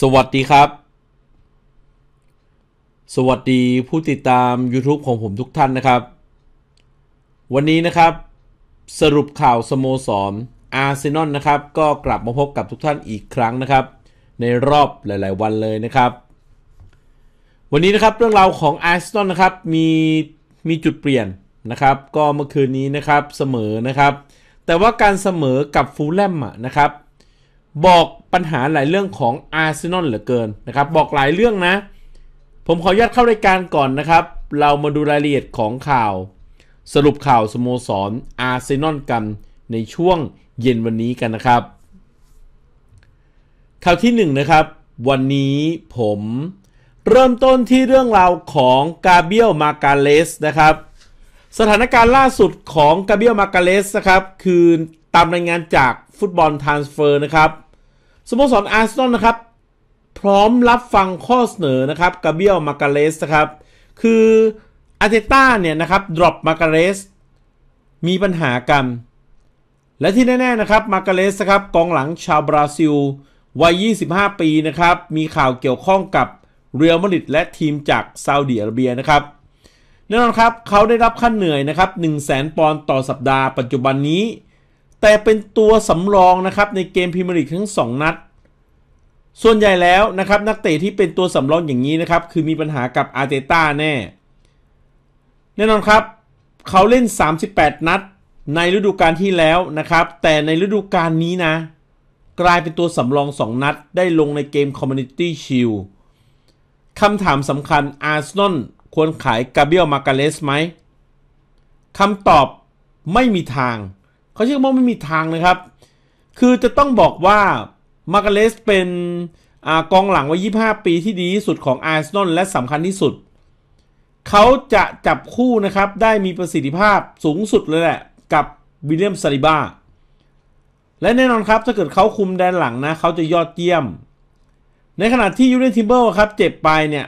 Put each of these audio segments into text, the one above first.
สวัสดีครับ สวัสดีผู้ติดตาม YouTube ของผมทุกท่านนะครับ วันนี้นะครับสรุปข่าวสโมสรอาร์เซนอลนะครับ ก็กลับมาพบกับทุกท่านอีกครั้งนะครับ ในรอบหลาย ๆ วันเลยนะครับ วันนี้นะครับเรื่องราวของอาร์เซนอลนะครับ มีมีจุดเปลี่ยนนะครับก็เมื่อคืนนี้นะครับเสมอนะครับ แต่ว่าการเสมอกับฟูลแลมนะครับ บอกปัญหาหลายเรื่องของอาร์เซนอลเหลือเกินนะครับ บอกหลายเรื่องนะ ผมขออนุญาตเข้ารายการก่อนนะครับ เรามาดูรายละเอียดของข่าว สรุปข่าวสโมสรอาร์เซนอลกันในช่วงเย็นวันนี้กันนะครับ ข่าวที่1นนะครับ วันนี้ผมเริ่มต้นที่เรื่องราวของกาเบียลมาการเลสนะครับ สถานการณ์ล่าสุดของกาเบียลมาการเลสนะครับ คือตามรายงานจากฟุตบอลทรานสเฟอร์นะครับสโมสรอาร์เซนอลนะครับพร้อมรับฟังข้อเสนอนะครับกาเบียลมาการเลสนะครับคือ อาร์เตต้าเนี่ยนะครับดรอปมาการเลสมีปัญหากันและที่แน่ๆนะครับมาการเลสนะครับกองหลังชาวบราซิล วัย 25 ปีนะครับมีข่าวเกี่ยวข้องกับเรียลมาดริดและทีมจากซาอุดีอาระเบียนะครับแน่นอนครับ เขาได้รับค่าเหนื่อยนะครับ 1 0 0 0 0แปอนด์ต่อสัปดาห์ปัจจุบันนี้แต่เป็นตัวสำรองนะครับ ในเกมพรีเมียร์ลีกทั้ง 2 นัด ส่วนใหญ่แล้วนะครับ นักเตะที่เป็นตัวสำรองอย่างนี้นะครับ คือมีปัญหากับอาร์เตต้าแน่ แน่นอนครับ เขาเล่น 38 นัด ในฤดูกาลที่แล้วนะครับ แต่ในฤดูกาลนี้นะ กลายเป็นตัวสำรอง 2 นัด ได้ลงในเกม Community Shield คำถามสำคัญอาร์เซนอลควรขายกาเบียล มาการเลสไหม คำตอบไม่มีทางเขาเชื่อว่าไม่มีทางนะครับ คือจะต้องบอกว่ามาร์กาเลสเป็นอกองหลังวัย25 ปีที่ดีที่สุดของอาร์เซนอลและสำคัญที่สุด เขาจะจับคู่นะครับ ได้มีประสิทธิภาพสูงสุดเลยแหละ กับวิลเลียมซาริบา และแน่นอนครับ ถ้าเกิดเขาคุมแดนหลังนะเขาจะยอดเยี่ยม ในขณะที่ยูเรนทิมเบิลครับเจ็บไปเนี่ย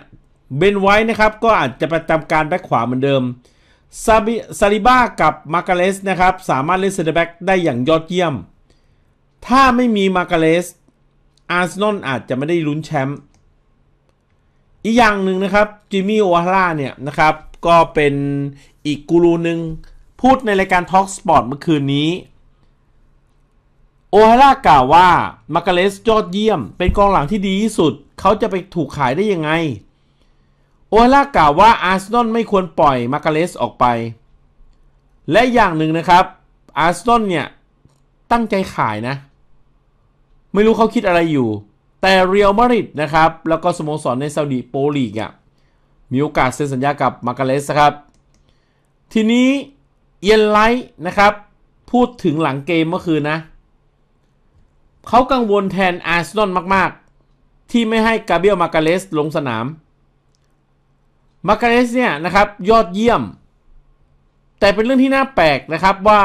เบนไว้นะครับ ก็อาจจะประจำการแบ็คขวาเหมือนเดิมซาบิซาลิบ้ากับมาการเลสนะครับ สามารถเล่นเซนเตอร์แบ็กได้อย่างยอดเยี่ยม ถ้าไม่มีมาการเลสอาร์เซนอลอาจจะไม่ได้ลุ้นแชมป์ อีกอย่างหนึ่งนะครับจิมมี่โอฮาร่าเนี่ยนะครับก็เป็นอีกกูรูหนึ่งพูดในรายการทอล์กสปอร์ตเมื่อคืนนี้โอฮาร่ากล่าวว่ามาการเลสยอดเยี่ยมเป็นกองหลังที่ดีที่สุดเขาจะไปถูกขายได้ยังไงโอล่ากล่าวว่าอาร์เซนอลไม่ควรปล่อยมาร์กาเลสออกไป และอย่างหนึ่งนะครับอาร์เซนอลเนี่ย ตั้งใจขายนะ ไม่รู้เขาคิดอะไรอยู่ แต่เรียลมาดริดนะครับ แล้วก็สโมสรในซาอุดีโปลีกอะ่ะมีโอกาสเซ็นสัญญากับมาร์กาเลสครับ ทีนี้เยนไลท์นะครับ พูดถึงหลังเกมเมื่อคืนนะเขากังวลแทนอาร์เซนอลมาก ๆ ที่ไม่ให้กาเบียลมาร์กาเลสลงสนามมาการเนสเนี่ยนะครับยอดเยี่ยม แต่เป็นเรื่องที่น่าแปลกนะครับว่า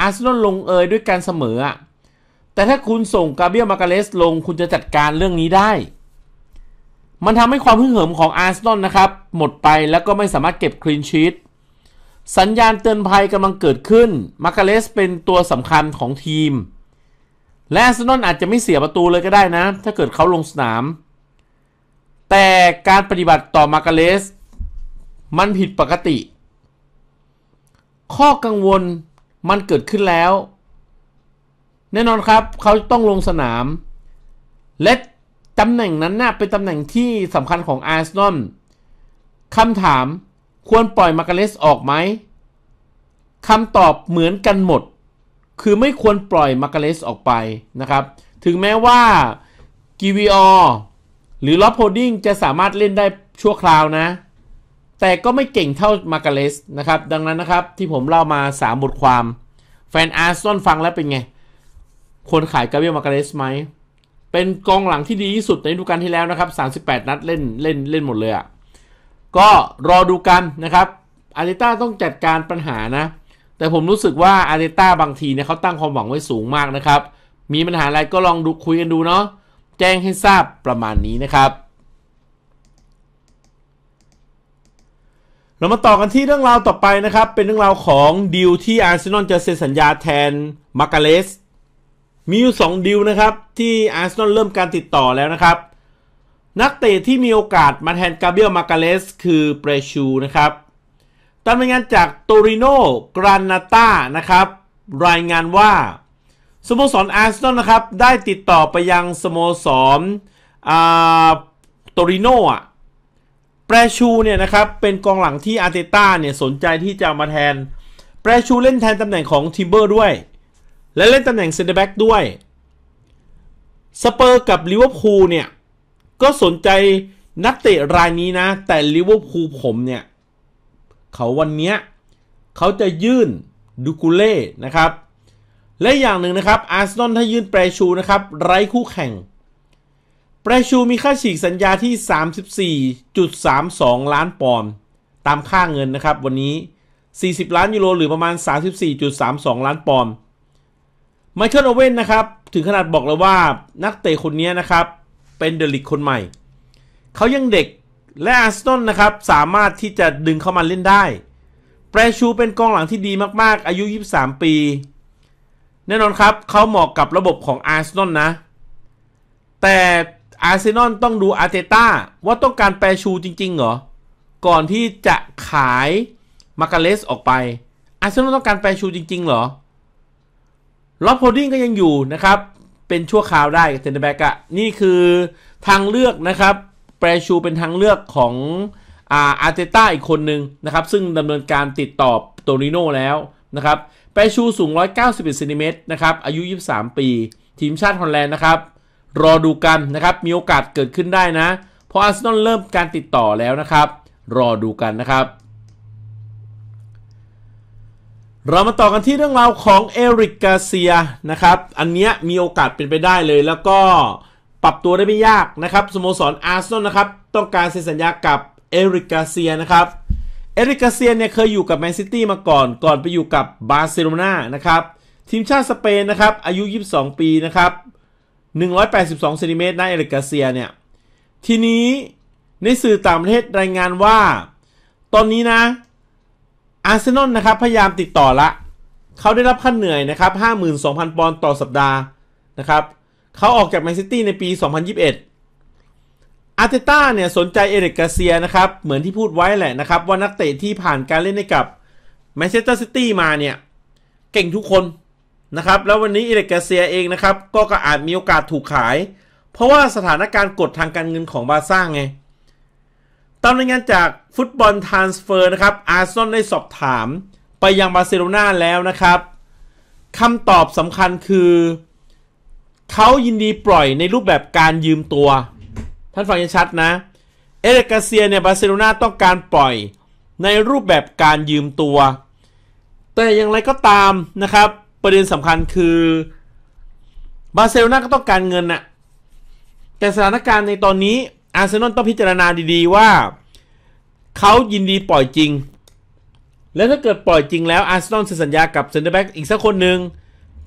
อาร์เซนอลลงเอยด้วยการเสมอแต่ถ้าคุณส่งกาเบียมาการเลสลงคุณจะจัดการเรื่องนี้ได้ มันทำให้ความหึ่งเหิมของอาร์เซนอลนะครับ หมดไปแล้วก็ไม่สามารถเก็บคลีนชีตสัญญาณเตือนภัยกำลังเกิดขึ้นมาการเลสเป็นตัวสำคัญของทีม และอาร์เซนอลอาจจะไม่เสียประตูเลยก็ได้นะ ถ้าเกิดเขาลงสนามแต่การปฏิบัติต่อมาร์กาเลส มันผิดปกติ ข้อกังวลมันเกิดขึ้นแล้ว แน่นอนครับเขาต้องลงสนามและตำแหน่งนั้นนะ่ะเป็นตำแหน่งที่สำคัญของอาร์เซนอลคำถามควรปล่อยมาร์กาเลสออกไหมคำตอบเหมือนกันหมด คือไม่ควรปล่อยมาร์กาเลสออกไปนะครับ ถึงแม้ว่ากิวีอหรือล็อบโฮดดิ้งจะสามารถเล่นได้ชั่วคราวนะ แต่ก็ไม่เก่งเท่ามาการเลสนะครับ ดังนั้นนะครับที่ผมเล่ามา3บทความ แฟนอาร์ซอนฟังแล้วเป็นไงควรขายกาเบียมาการเลสไหม เป็นกองหลังที่ดีที่สุดในฤดูกาลที่แล้วนะครับ 38 นัดเล่นเล่นเล่นหมดเลยอะ่ะก็รอดูกันนะครับ อาร์เตต้าต้องจัดการปัญหานะ แต่ผมรู้สึกว่าอาร์เตต้าบางทีเนี่ยเขาตั้งความหวังไว้สูงมากนะครับ มีปัญหาอะไรก็ลองดูคุยกันดูเนาะแจ้งให้ทราบประมาณนี้นะครับ เรามาต่อกันที่เรื่องราวต่อไปนะครับ เป็นเรื่องราวของดิวที่อาร์เซนอลจะเซ็นสัญญาแทนมาร์กาเลสมีอยู่สองดิวนะครับ ที่อาร์เซนอลเริ่มการติดต่อแล้วนะครับ นักเตะที่มีโอกาสมาแทนกาเบียลมาร์กาเลสคือเปรชูนะครับตามรายงานจากโตริโนกรานาต้านะครับ รายงานว่าสโมสรอาร์เซนอลนะครับ ได้ติดต่อไปยังสโมสรอโตริโนอ่ะแปรชูเนี่ยนะครับเป็นกองหลังที่อาร์เตต้าเนี่ย สนใจที่จะมาแทนแปรชูเล่นแทนตำแหน่งของทิมเบอร์ด้วย และเล่นตำแหน่งเซนเตอร์แบ็กด้วยสเปอร์กับลิเวอร์พูลเนี่ย ก็สนใจนักเตะรายนี้นะ แต่ลิเวอร์พูลผมเนี่ย เขาวันเนี้ย เขาจะยื่นดูกูเล่นะครับและอย่างหนึ่งนะครับ อาร์เซนอลถ้ายื่นแปรชูนะครับ ไร้คู่แข่ง แปรชูมีค่าฉีกสัญญาที่ 34.32 ล้านปอนด์ตามค่าเงินนะครับวันนี้ 40 ล้านยูโรหรือประมาณ 34.32 ล้านปอนด์ไมเคิลโอเว่นนะครับ ถึงขนาดบอกเล้ว่านักเตะคนนี้นะครับ เป็นเดลิกคนใหม่ เขายังเด็กและอาร์เซนอลนะครับ สามารถที่จะดึงเข้ามาเล่นได้แปรชูเป็นกองหลังที่ดีมาก ๆ อายุ 23 ปีแน่นอนครับเขาเหมาะกับระบบของอาร์เซนอลนะ แต่อาร์เซนอลต้องดูอาร์เตต้าว่าต้องการแปรชูจริงๆเหรอ ก่อนที่จะขายมาการเลสออกไปอาร์เซนอลต้องการแปรชูจริง ๆเหรอล็อบโฮดิ้งก็ยังอยู่นะครับ เป็นชั่วคราวได้เซนเตอร์แบ็กอะนี่คือทางเลือกนะครับ แปรชูเป็นทางเลือกของอาร์เตต้าอีกคนนึงนะครับ ซึ่งดำเนินการติดต่อโตริโนแล้วนะครับไปชูสูง 191ซนเมตรนะครับ อายุ 23 ปี ทีมชาติฮอลแลนด์ นะครับ รอดูกัน นะครับ มีโอกาสเกิดขึ้นได้นะ เพราะอาร์เซนอลเริ่มการติดต่อแล้วนะครับ รอดูกันนะครับ เรามาต่อกันที่เรื่องราวของเอริกกาเซียนะครับ อันเนี้ยมีโอกาสเป็นไปได้เลยแล้วก็ปรับตัวได้ไม่ยากนะครับสโมสรอาร์เซนอลนะครับต้องการเซ็นสัญญากับเอริกกาเซียนะครับเอริกาเซียนเนี่ยเคยอยู่กับแมนซิตี้มาก่อน ก่อนไปอยู่กับบาร์เซโลนานะครับ ทีมชาติสเปนนะครับอายุ 22 ปีนะครับ 182 เซนติเมตรนะเอริกาเซียเนี่ยทีนี้ในสื่อต่างประเทศรายงานว่าตอนนี้นะ อาร์เซนอลนะครับพยายามติดต่อละเขาได้รับค่าเหนื่อยนะครับ 52,000 ปอนด์ต่อสัปดาห์นะครับเขาออกจากแมนซิตี้ในปี 2021อาร์เตต้าเนี่ย สนใจเอริกกาเซียนะครับ เหมือนที่พูดไว้แหละนะครับ ว่านักเตะที่ผ่านการเล่นให้กับแมนเชสเตอร์ซิตี้มาเนี่ย เก่งทุกคน นะครับ แล้ววันนี้เอริกกาเซียเองนะครับ ก็ก็อาจมีโอกาสถูกขาย เพราะว่าสถานการณ์กดทางการเงินของบาซ่าไงตามรายงานจากฟุตบอลทรานสเฟอร์นะครับอาร์ซอนได้สอบถามไปยังบาร์เซโลนาแล้วนะครับคำตอบสำคัญคือเขายินดีปล่อยในรูปแบบการยืมตัวท่านฟังยังชัดนะ เอเลกาเซียเนี่ยบาร์เซโลนาต้องการปล่อยในรูปแบบการยืมตัว แต่อย่างไรก็ตามนะครับประเด็นสำคัญคือบาร์เซโลนาก็ต้องการเงินน่ะ แต่สถานการณ์ในตอนนี้อาร์เซนอลต้องพิจารณาดีๆว่าเขายินดีปล่อยจริง แล้วถ้าเกิดปล่อยจริงแล้วอาร์เซนอลเซ็นสัญญากับเซนเตอร์แบ็กอีกสักคนหนึ่ง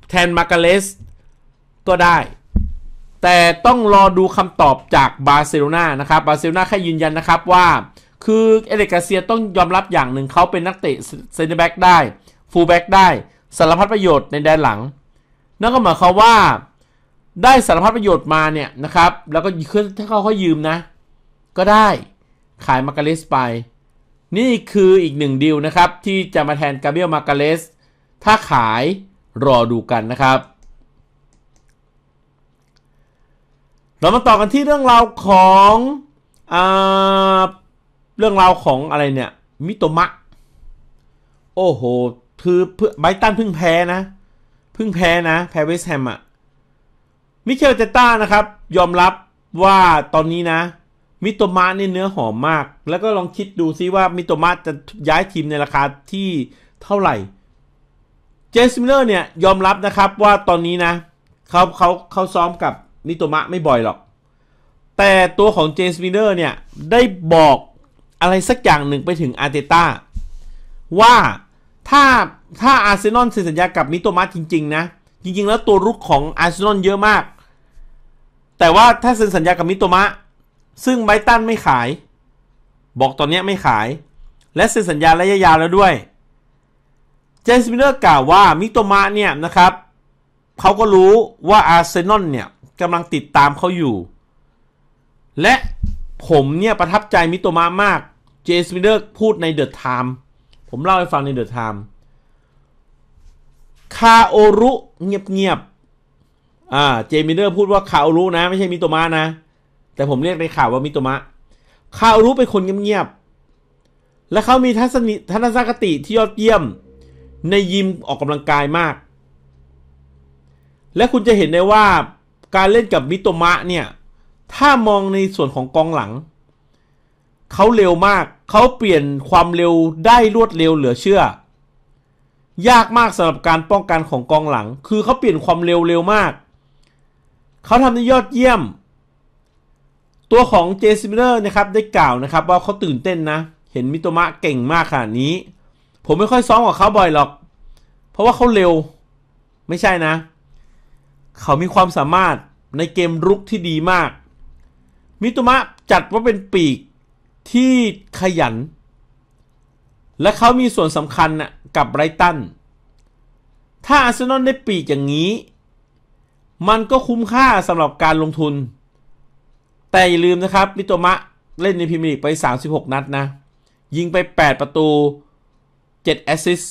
แทนมาร์กาเลสก็ได้แต่ต้องรอดูคำตอบจากบาร์เซโลนานะครับ บาร์เซโลนาแค่ยืนยันนะครับว่า คือเอเลกาเซียต้องยอมรับอย่างหนึ่งเขาเป็นนักเตะเซนเตอร์แบ็กได้ฟูลแบ็กได้สารพัดประโยชน์ในแดนหลังนั่นก็หมายความว่าได้สารพัดประโยชน์มาเนี่ยนะครับ แล้วก็ขึ้นถ้าเขาเขายืมนะ ก็ได้ขายมาการเลสไป นี่คืออีกหนึ่งดีลนะครับ ที่จะมาแทนกาเบียลมาการเลสถ้าขายรอดูกันนะครับเรามาต่อกันที่เรื่องราวของอเรื่องราวของอะไรเนี่ย มิโตมะ โอ้โหคือไบตันพึ่งแพ้นะ พึ่งแพ้นะ แพ้เวสแฮมอะมิเชลเจต้านะครับ ยอมรับว่าตอนนี้นะ มิโตมะนี่เนื้อหอมมาก แล้วก็ลองคิดดูซิว่ามิโตมะจะย้ายทีมในราคาที่เท่าไหร่ เจสมิเลอร์เนี่ยยอมรับนะครับว่าตอนนี้นะ เขาเขาเขาซ้อมกับนิโตมะไม่บ่อยหรอก แต่ตัวของเจส์มิเนอร์เนี่ย ได้บอกอะไรสักอย่างหนึ่งไปถึงอาร์เตต้าว่าถ้าถ้าอาร์เซนอลเซ็นสัญญา กับนิโตมะจริง ๆ นะ จริงๆแล้วตัวรุกของอาร์เซนอลเยอะมาก แต่ว่าถ้าเซ็นสัญญา กับนิโตมะซึ่งไบตันไม่ขาย บอกตอนนี้ไม่ขาย และเซ็นสัญญาระยะยาวแล้วด้วยเจสมิเนอร์กล่าวว่ามิโตมะเนี่ยนะครับเขาก็รู้ว่าอาร์เซนอลเนี่ยกำลังติดตามเขาอยู่ และผมเนี่ยประทับใจมิโตมะมาก เจสมิเดอร์พูดในเดอะไทม์ ผมเล่าให้ฟังในเดอะไทม์ คาโอรุเงียบๆ อ่า เจมิเดอร์พูดว่าคาโอรุนะ ไม่ใช่มิโตมะนะ แต่ผมเรียกในข่าวว่ามิโตมะคาโอรุเป็นคนเงียบๆ และเขามีทัศนิทัศนคติที่ยอดเยี่ยมในยิมออกกำลังกายมาก และคุณจะเห็นได้ว่าการเล่นกับมิโตมะเนี่ย ถ้ามองในส่วนของกองหลัง เขาเร็วมาก เขาเปลี่ยนความเร็วได้รวดเร็วเหลือเชื่อ ยากมากสำหรับการป้องกันของกองหลัง คือเขาเปลี่ยนความเร็วเร็วมาก เขาทำได้ยอดเยี่ยม ตัวของเจสซิเลอร์นะครับ ได้กล่าวนะครับ ว่าเขาตื่นเต้นนะ เห็นมิโตมะเก่งมากขนาดนี้ ผมไม่ค่อยซ้อมกับเขาบ่อยหรอก เพราะว่าเขาเร็ว ไม่ใช่นะเเขามีความสามารถในเกมรุกที่ดีมาก มิตุมะจัดว่าเป็นปีกที่ขยัน และเขามีส่วนสำคัญกับไรตัน ถ้าอาร์เซนอลได้ปีกอย่างนี้ มันก็คุ้มค่าสำหรับการลงทุน แต่อย่าลืมนะครับ มิตุมะเล่นในพรีเมียร์ลีกไป 36 นัดนะ ยิงไป 8 ประตู 7 แอสซิสต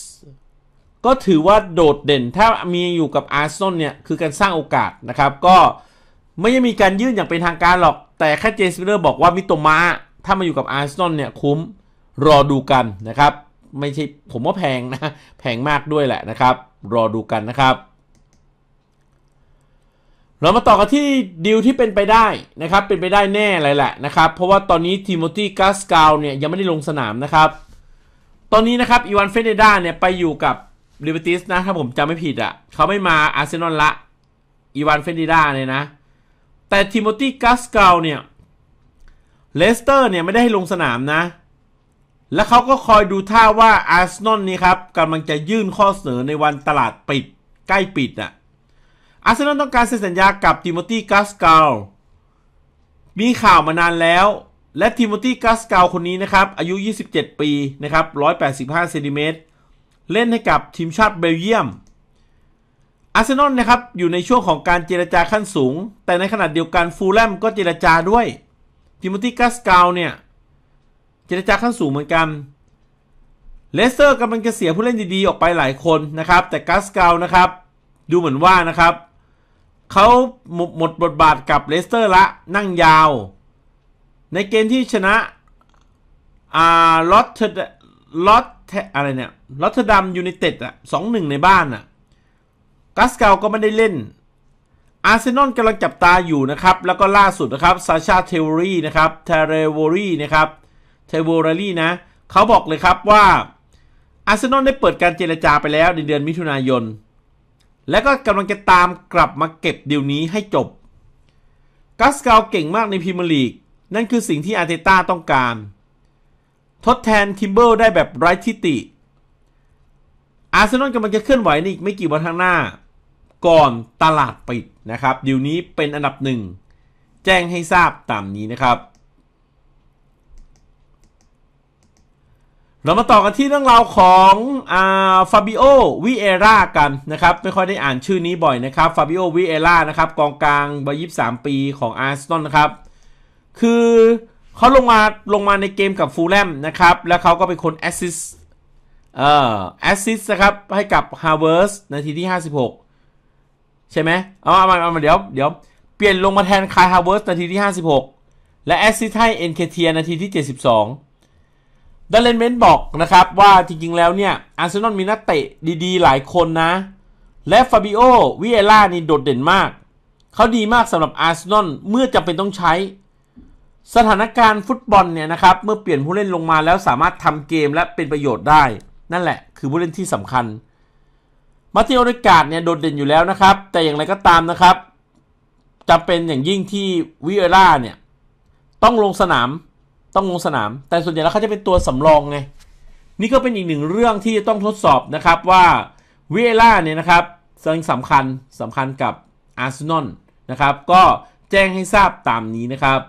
ก็ถือว่าโดดเด่น ถ้ามีอยู่กับอาร์เซนอลเนี่ยคือการสร้างโอกาสนะครับ ก็ไม่ได้มีการยื่นอย่างเป็นทางการหรอก แต่แค่เจสเปเลอร์บอกว่ามิโตมาถ้ามาอยู่กับอาร์เซนอลเนี่ยคุ้ม รอดูกันนะครับ ไม่ใช่ผมว่าแพงนะ แพงมากด้วยแหละนะครับ รอดูกันนะครับ เรามาต่อกันที่ดีลที่เป็นไปได้นะครับ เป็นไปได้แน่เลยแหละนะครับ เพราะว่าตอนนี้ทิโมธีกัสกาวเนี่ยยังไม่ได้ลงสนามนะครับ ตอนนี้นะครับอีวานเฟเดด้าเนี่ยไปอยู่กับลิเบติสนะถ้าผมจำไม่ผิดอะ่ะเขาไม่มาอาร์เซนอลละอีวานเฟนดิด้าเนี่ยนะ แต่ทิโมตีกัสเกลเนี่ยเลสเตอร์เนี่ยไม่ได้ให้ลงสนามนะและเขาก็คอยดูท่าว่าอาร์เซนอลนี่ครับกำลังจะยื่นข้อเสนอในวันตลาดปิดใกล้ปิดอะ่ะอาร์เซนอลต้องการเซ็นสัญญากับทิโมตีกัสเกลมีข่าวมานานแล้ว และทิโมตีกัสเกลคนนี้นะครับ อายุ 27 ปีนะครับ 185 เซนติเมตรเล่นให้กับทีมชาติเบลเยียม อาร์เซนอลนะครับอยู่ในช่วงของการเจรจาขั้นสูง แต่ในขณะเดียวกันฟูลแลมก็เจรจาด้วยทิโมตีกัสกาวเนี่ย เจรจาขั้นสูงเหมือนกัน เลสเตอร์กำลังจะเสียผู้เล่นดีๆออกไปหลายคนนะครับ แต่กัสกาวนะครับ ดูเหมือนว่านะครับเขาหมดบทบาทกับเลสเตอร์ละนั่งยาว ในเกมที่ชนะอาลอตลอตอะไรเนี่ยลอตเทอร์ดัมยูไนเต็ดอ่ะสองหนึ่งในบ้านอ่ะกัสเกลก็ไม่ได้เล่น อาร์เซนอลกำลังจับตาอยู่นะครับ แล้วก็ล่าสุดนะครับซาชาเทวอรี่นะครับเทเรวอรี่นะครับเทเวอรี่นะเขาบอกเลยครับว่า อาร์เซนอลได้เปิดการเจรจาไปแล้ว ในเดือนมิถุนายน และก็กำลังจะตามกลับมาเก็บเดี๋ยวนี้ให้จบ กัสเกลเก่งมากในพรีเมียร์ลีก นั่นคือสิ่งที่อาร์เตต้าต้องการทดแทนทิมเบิลได้แบบไร้ทิฏฐิอาร์เซนอลกำลังจะเคลื่อนไหวในอีกไม่กี่วันข้างหน้า ก่อนตลาดปิดนะครับเดี๋ยวนี้เป็นอันดับหนึ่ง แจ้งให้ทราบตามนี้นะครับเรามาต่อกันที่เรื่องราวของอาฟาบิโอวิเอร่ากันนะครับ ไม่ค่อยได้อ่านชื่อนี้บ่อยนะครับฟาบิโอวิเอร่านะครับ กองกลางวัยยีปีของอาร์เซนอลนะครับคือเขาลงมาลงมาในเกมกับฟูลแลมนะครับ แล้วเขาก็เป็นคนแอสซิสเอ่อแอสซิสนะครับ ให้กับฮาวเวิร์สนาทีที่ 56 ใช่ไหมเอามาเอามาเดี๋ยวเดี๋ยวเปลี่ยนลงมาแทนคายฮาวเวิร์สนาทีที่ 56 และแอสซิสให้เอ็นเคเทียนาทีที่ 72ดัลเลนเมนบอกนะครับ ว่าจริงๆแล้วเนี่ย อาร์เซนอลมีนักเตะดีๆ หลายคนนะ และฟาบิโอวิเอล่านี่โดดเด่นมาก เขาดีมากสำหรับอาร์เซนอลเมื่อจะเป็นต้องใช้สถานการณ์ฟุตบอลเนี่ยนะครับ เมื่อเปลี่ยนผู้เล่นลงมาแล้วสามารถทำเกมและเป็นประโยชน์ได้ นั่นแหละคือผู้เล่นที่สำคัญ มาติโอริกาดเนี่ยโดดเด่นอยู่แล้วนะครับ แต่อย่างไรก็ตามนะครับจำเป็นอย่างยิ่งที่วิเอร่าเนี่ยต้องลงสนาม ต้องลงสนาม แต่ส่วนใหญ่แล้วเขาจะเป็นตัวสำรองไงนี่ก็เป็นอีกหนึ่งเรื่องที่ต้องทดสอบนะครับว่าวิเอล่าเนี่ยนะครับสิ่งสำคัญสำคัญกับอาร์เซนอลนะครับก็แจ้งให้ทราบตามนี้นะครับ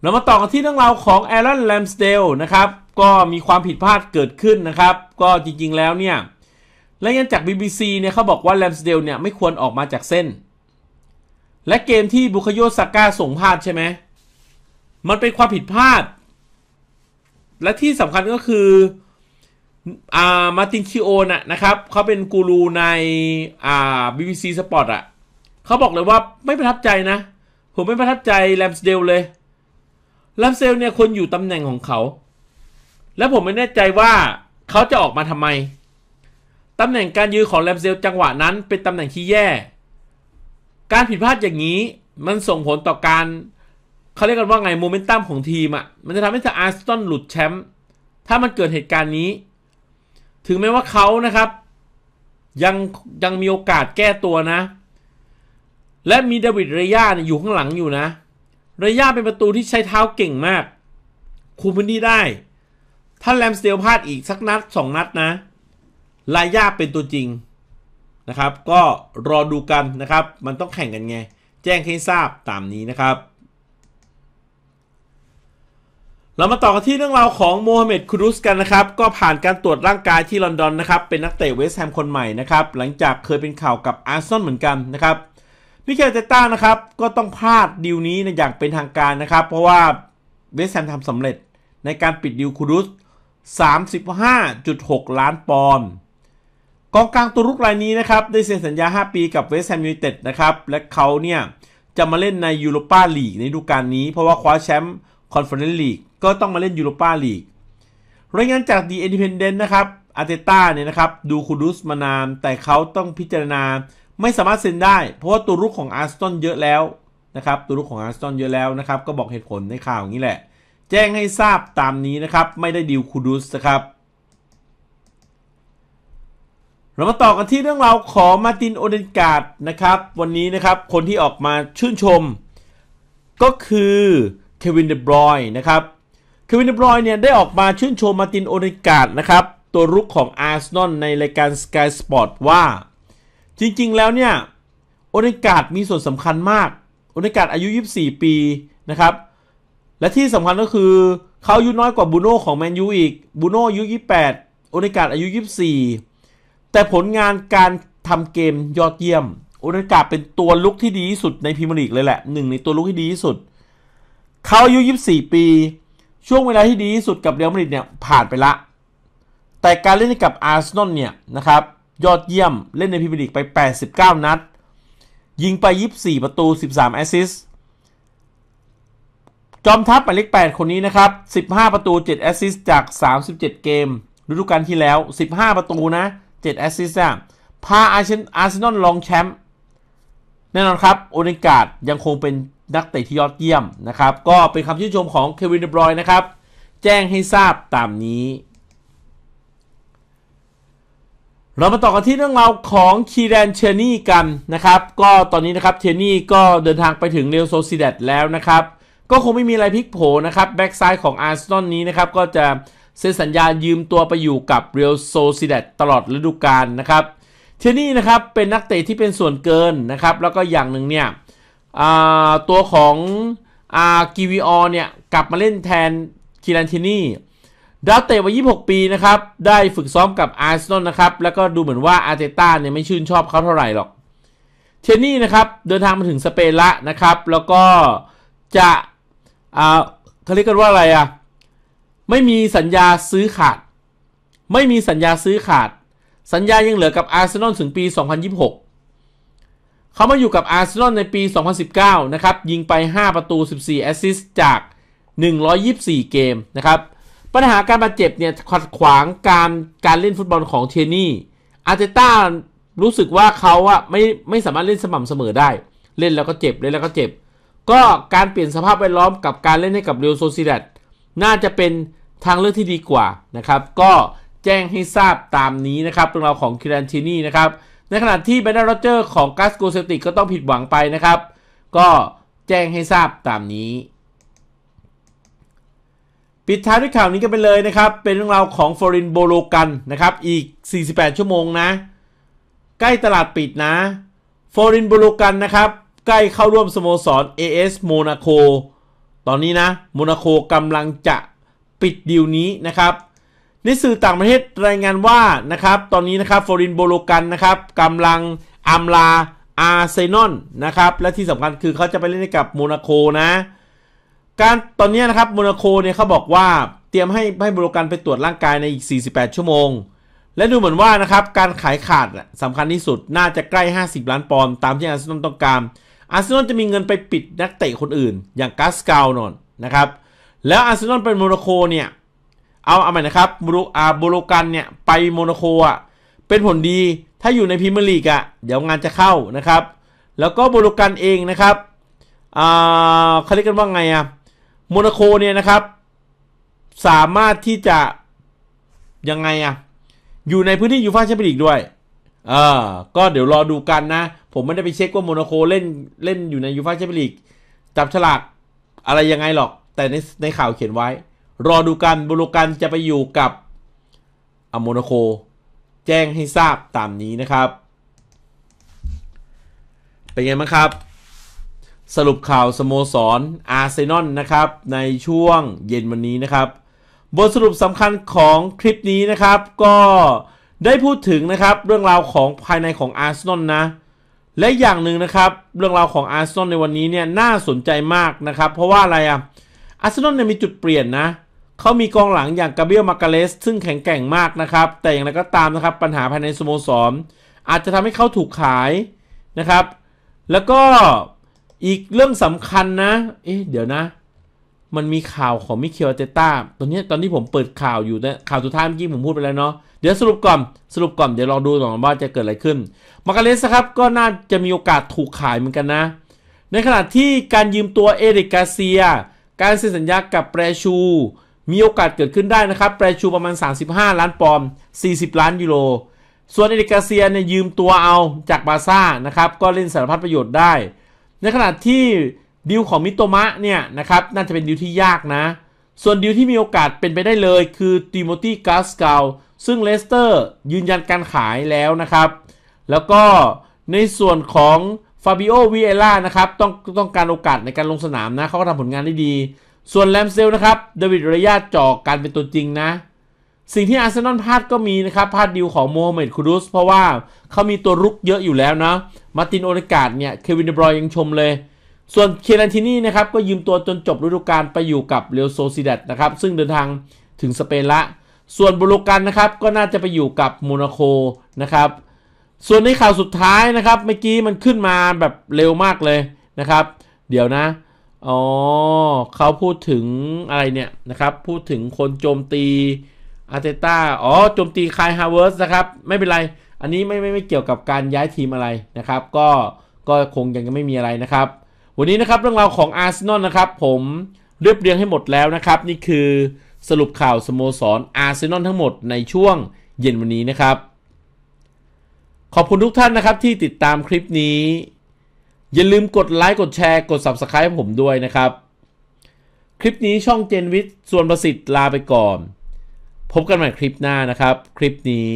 เรามาต่อกันที่เรื่องราวของแอรอนแลมสเดล นะครับ ก็มีความผิดพลาดเกิดขึ้นนะครับ ก็จริงๆแล้วเนี่ยรายงานจาก BBC เนี่ยเขาบอกว่าแลมสเดลเนี่ยไม่ควรออกมาจากเส้น และเกมที่บุคโยสก้าส่งพลาดใช่ไหม มันเป็นความผิดพลาด และที่สำคัญก็คืออ่ามาติน คิโอนะนะครับ เขาเป็นกูรูในอ่า BBC Sport อะ่ะเขาบอกเลยว่าไม่ประทับใจนะ ผมไม่ประทับใจแลมสเดลเลยลัมเซลเนี่ยคนอยู่ตำแหน่งของเขา และผมไม่แน่ใจว่าเขาจะออกมาทำไม ตำแหน่งการยืนของแลมเซลจังหวะนั้นเป็นตำแหน่งที่แย่ การผิดพลาดอย่างนี้มันส่งผลต่อการเขาเรียกกันว่าไงโมเมนตัมของทีมอะ่ะมันจะทำให้อาร์เซนอลหลุดแชมป์ถ้ามันเกิดเหตุการณ์นี้ ถึงแม้ว่าเขานะครับยังยังมีโอกาสแก้ตัวนะ และมีเดวิดเรย่าอยู่ข้างหลังอยู่นะเรย่าเป็นประตูที่ใช้เท้าเก่งมาก คุมพื้นที่ได้ ถ้าแลมสเตลพลาดอีกสักนัดสองนัดนะลายาเป็นตัวจริงนะครับ ก็รอดูกันนะครับ มันต้องแข่งกันไง แจ้งให้ทราบตามนี้นะครับ เรามาต่อกันที่เรื่องราวของโมฮัมเหม็ดครุสกันนะครับ ก็ผ่านการตรวจร่างกายที่ลอนดอนนะครับ เป็นนักเตะเวสต์แฮมคนใหม่นะครับ หลังจากเคยเป็นข่าวกับอาร์ซอนเหมือนกันนะครับมิเกลเตต้านะครับ ก็ต้องพลาดดิวนี้ในอย่างเป็นทางการนะครับ เพราะว่าเวสแฮมทำสำเร็จในการปิดดิวคูรุส35.6 ล้านปอนด์กองกลางตัวรุกรายนี้นะครับ ได้เซ็นสัญญา 5 ปีกับเวสแฮมยูไนเต็ดนะครับ และเขาเนี่ย จะมาเล่นในยูโรปาลีกในฤดูกาลนี้ เพราะว่าคว้าแชมป์คอนเฟอเรนซ์ลีกก็ต้องมาเล่นยูโรปาลีกรายงานจากดีเอ็นดิเพนเดนต์นะครับอาเตต้าเนี่ยนะครับดูคูดุสมานานแต่เขาต้องพิจารณาไม่สามารถเซ็นได้ เพราะว่าตัวรุกของอาร์สตันเยอะแล้วนะครับตัวรุกของอาร์สตันเยอะแล้วนะครับก็บอกเหตุผลในข่าวอย่างนี้แหละ แจ้งให้ทราบตามนี้นะครับไม่ได้ดิวคูดูสนะครับเรามาต่อกันที่เรื่องราวของมาตินโอเดนการ์ดนะครับวันนี้นะครับคนที่ออกมาชื่นชมก็คือเควินเดบรอยนะครับเควินเดบรอยเนี่ยได้ออกมาชื่นชมมาตินโอเดนการ์ดนะครับตัวรุกของอาร์เซนอลในรายการ Sky Sport ว่าจริงๆ แล้วเนี่ย โอนิกาดมีส่วนสำคัญมาก โอนิกาดอายุ 24 ปีนะครับ และที่สำคัญก็คือเขาอายุน้อยกว่าบูโน่ของแมนยูอีกบูโน่อายุ 28 โอนิกาดอายุ 24 แต่ผลงานการทำเกมยอดเยี่ยม โอนิกาดเป็นตัวลุกที่ดีที่สุดในพรีเมียร์ลีกเลยแหละหนึ่งในตัวลุกที่ดีที่สุด เขาอายุ 24 ปี ช่วงเวลาที่ดีที่สุดกับเรอัลมาดริดเนี่ยผ่านไปละ แต่การเล่นกับอาร์เซนอลเนี่ยนะครับยอดเยี่ยมเล่นในพรีเมียร์ลีกไป 89 นัด ยิงไป 24 ประตู 13 แอสซิสจอมทัพหมายเลข8คนนี้นะครับ 15 ประตู 7 แอสซิสจาก 37 เกมฤดูกาลที่แล้ว 15 ประตูนะ 7 แอสซิส่ะพาอาร์เซนอลรองแชมป์แน่นอนครับ โอนิกาดยังคงเป็นนักเตะที่ยอดเยี่ยมนะครับ ก็เป็นคำชื่นชมของเควินเดบรอยนะครับ แจ้งให้ทราบตามนี้เรามาต่อกันที่เรื่องราวของคีแดนเชนี่กันนะครับ ก็ตอนนี้นะครับเชนี่ก็เดินทางไปถึงเรลโซซิเดตแล้วนะครับ ก็คงไม่มีอะไรพลิกโผนะครับแบ็กซ้ายของอาร์เซนอลนี้นะครับ ก็จะเซ็นสัญญายืมตัวไปอยู่กับเรลโซซิเดตตลอดฤดูกาลนะครับเชนี่นะครับเป็นนักเตะที่เป็นส่วนเกินนะครับ แล้วก็อย่างหนึ่งเนี่ยตัวของอากิวิออเนี่ยกลับมาเล่นแทนคีแดนเชนี่ดาวเตะวัย26 ปี นะครับ ได้ฝึกซ้อมกับอาร์เซนอลนะครับ แล้วก็ดูเหมือนว่าอาร์เตต้าเนี่ยไม่ชื่นชอบเขาเท่าไหร่หรอกเทนนี่นะครับ เดินทางมาถึงสเปนละนะครับ แล้วก็จะ อ่าเขาเรียกกันว่าอะไรอ่ะ ไม่มีสัญญาซื้อขาด ไม่มีสัญญาซื้อขาด สัญญายังเหลือกับอาร์เซนอลถึงปี 2026 เขามาอยู่กับอาร์เซนอลในปี 2019 นะครับ ยิงไป 5 ประตู 14แอสซิสต์จาก 124 เกมนะครับปัญหาการบาดเจ็บเนี่ยขัดขวางการการเล่นฟุตบอลของเทนี่ อาร์เตต้ารู้สึกว่าเขาอะไม่ไม่สามารถเล่นสม่ำเสมอได้ เล่นแล้วก็เจ็บเล่นแล้วก็เจ็บ ก็การเปลี่ยนสภาพแวดล้อมกับการเล่นให้กับเรียวโซซิเดตน่าจะเป็นทางเลือกที่ดีกว่านะครับ ก็แจ้งให้ทราบตามนี้นะครับเรื่องราวของคิรันเทนี่นะครับ ในขณะที่แบนด์โรเจอร์ของกัสโกเซติกก็ต้องผิดหวังไปนะครับ ก็แจ้งให้ทราบตามนี้ปิดท้ายด้วยข่าวนี้กันไปเลยนะครับ เป็นเรื่องราวของฟอรินโบโลกันนะครับ อีก 48 ชั่วโมงนะ ใกล้ตลาดปิดนะฟอรินโบโลกันนะครับใกล้เข้าร่วมสโมสร AS โมนาโกตอนนี้นะโมนาโกกำลังจะปิดดีลนี้นะครับ ในสื่อต่างประเทศรายงานว่านะครับ ตอนนี้นะครับฟอรินโบโลกันนะครับกำลังอัมลาอาร์เซนอลนะครับและที่สำคัญคือเขาจะไปเล่นกับโมนาโกนะการตอนนี้นะครับโมนาโกเนี่ยเขาบอกว่าเตรียมให้ให้บุรกันไปตรวจร่างกายในอีก 48 ชั่วโมง และดูเหมือนว่านะครับการขายขาดสำคัญที่สุดน่าจะใกล้ 50ล้านปอนด์ตามที่อาร์เซนอลต้องการอาร์เซนอลจะมีเงินไปปิดนักเตะคนอื่นอย่างกาสกาวนอนนะครับแล้วอาร์เซนอลเป็นโมนาโกเนี่ยเอาเอาใหม่นะครับบูโอาบูโกันเนี่ยไปโมนาโกอ่ะเป็นผลดีถ้าอยู่ในพรีเมียร์ลีกอ่ะเดี๋ยวงานจะเข้านะครับแล้วก็บูโกันเองนะครับอ่าเขาเรียกกันว่าไงอ่ะโมนาโกเนี่ยนะครับ สามารถที่จะ ยังไงอะอยู่ในพื้นที่ยูฟ่าแชมเปี้ยนลีกด้วย เออ ก็เดี๋ยวรอดูกันนะ ผมไม่ได้ไปเช็คว่าโมนาโกเล่นเล่นอยู่ในยูฟ่าแชมเปี้ยนลีกจับฉลากอะไรยังไงหรอก แต่ในในข่าวเขียนไว้ รอดูกันบุรุกันจะไปอยู่กับอโมนาโกแจ้งให้ทราบตามนี้นะครับ เป็นไงบ้างครับสรุปข่าวสโมสรอาร์เซนอลนะครับในช่วงเย็นวันนี้นะครับ บทสรุปสำคัญของคลิปนี้นะครับก็ได้พูดถึงนะครับเรื่องราวของภายในของอาร์เซนอลนะ และอย่างหนึ่งนะครับเรื่องราวของอาร์เซนอลในวันนี้เนี่ยน่าสนใจมากนะครับ เพราะว่าอะไรอะอาร์เซนอลเนี่ยมีจุดเปลี่ยนนะเขามีกองหลังอย่างกาเบียลมาการเลสซึ่งแข็งแกร่งมากนะครับ แต่อย่างไรก็ตามนะครับปัญหาภายในสโมสรอาจจะทำให้เขาถูกขายนะครับแล้วก็อีกเรื่องสำคัญนะ เอ๊ะเดี๋ยวนะ มันมีข่าวของมิเคิลเตต้าตอนนี้ตอนที่ผมเปิดข่าวอยู่นะ ข่าวสุดท้ายเมื่อกี้ผมพูดไปแล้วเนาะ เดี๋ยวสรุปก่อน สรุปก่อน เดี๋ยวลองดูหน่อยว่าจะเกิดอะไรขึ้น มาการเลสครับก็น่าจะมีโอกาสถูกขายเหมือนกันนะ ในขณะที่การยืมตัวเอริกกาเซีย การเซ็นสัญญากับแปรชู มีโอกาสเกิดขึ้นได้นะครับ แปรชูประมาณ 35 ล้านปอนด์40 ล้านยูโร ส่วนเอริกกาเซียเนี่ยยืมตัวเอาจากบาซ่านะครับ ก็เล่นสารพัดประโยชน์ได้ในขณะที่ดิวของมิโตมะเนี่ยนะครับน่าจะเป็นดิวที่ยากนะ ส่วนดิวที่มีโอกาสเป็นไปได้เลยคือติโมตีกาสเกาซึ่งเลสเตอร์ยืนยันการขายแล้วนะครับ แล้วก็ในส่วนของฟาบิโอวีเอล่านะครับต้องต้องการโอกาสในการลงสนามนะเขาก็ทำผลงานได้ดี ส่วนแลมเซลนะครับเดวิดรรยาจ่อการเป็นตัวจริงนะสิ่งที่อาร์เซนอลพลาดก็มีนะครับพลาดดิวของโมฮัมเหม็ดคูรุสเพราะว่าเขามีตัวรุกเยอะอยู่แล้วนะมาติน โอเลกาด เนี่ย เควิน เดบรอยยังชมเลย ส่วนเคลันทินี่นะครับ ก็ยืมตัวจนจบฤดูกาลไปอยู่กับเรวโซซิเดตนะครับ ซึ่งเดินทางถึงสเปนละ ส่วนบุรุกันนะครับก็น่าจะไปอยู่กับโมนาโคนะครับ ส่วนในข่าวสุดท้ายนะครับเมื่อกี้มันขึ้นมาแบบเร็วมากเลยนะครับ เดี๋ยวนะ อ๋อเขาพูดถึงอะไรเนี่ยนะครับพูดถึงคนโจมตีอาร์เตต้า อ๋อ โจมตีคายฮาวเวิร์สนะครับ ไม่เป็นไร อันนี้ไม่ไม่ไม่เกี่ยวกับการย้ายทีมอะไรนะครับ ก็ ก็คงยังไม่มีอะไรนะครับ วันนี้นะครับเรื่องราวของอาร์เซนอลนะครับผมเรียบเรียงให้หมดแล้วนะครับนี่คือสรุปข่าวสโมสรอาร์เซนอลทั้งหมดในช่วงเย็นวันนี้นะครับ ขอบคุณทุกท่านนะครับที่ติดตามคลิปนี้ อย่าลืมกดไลค์กดแชร์กด Subscribe ผมด้วยนะครับ คลิปนี้ช่องเจนวิทย์ส่วนประสิทธิ์ลาไปก่อนพบกันใหม่คลิปหน้านะครับคลิปนี้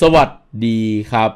สวัสดีครับ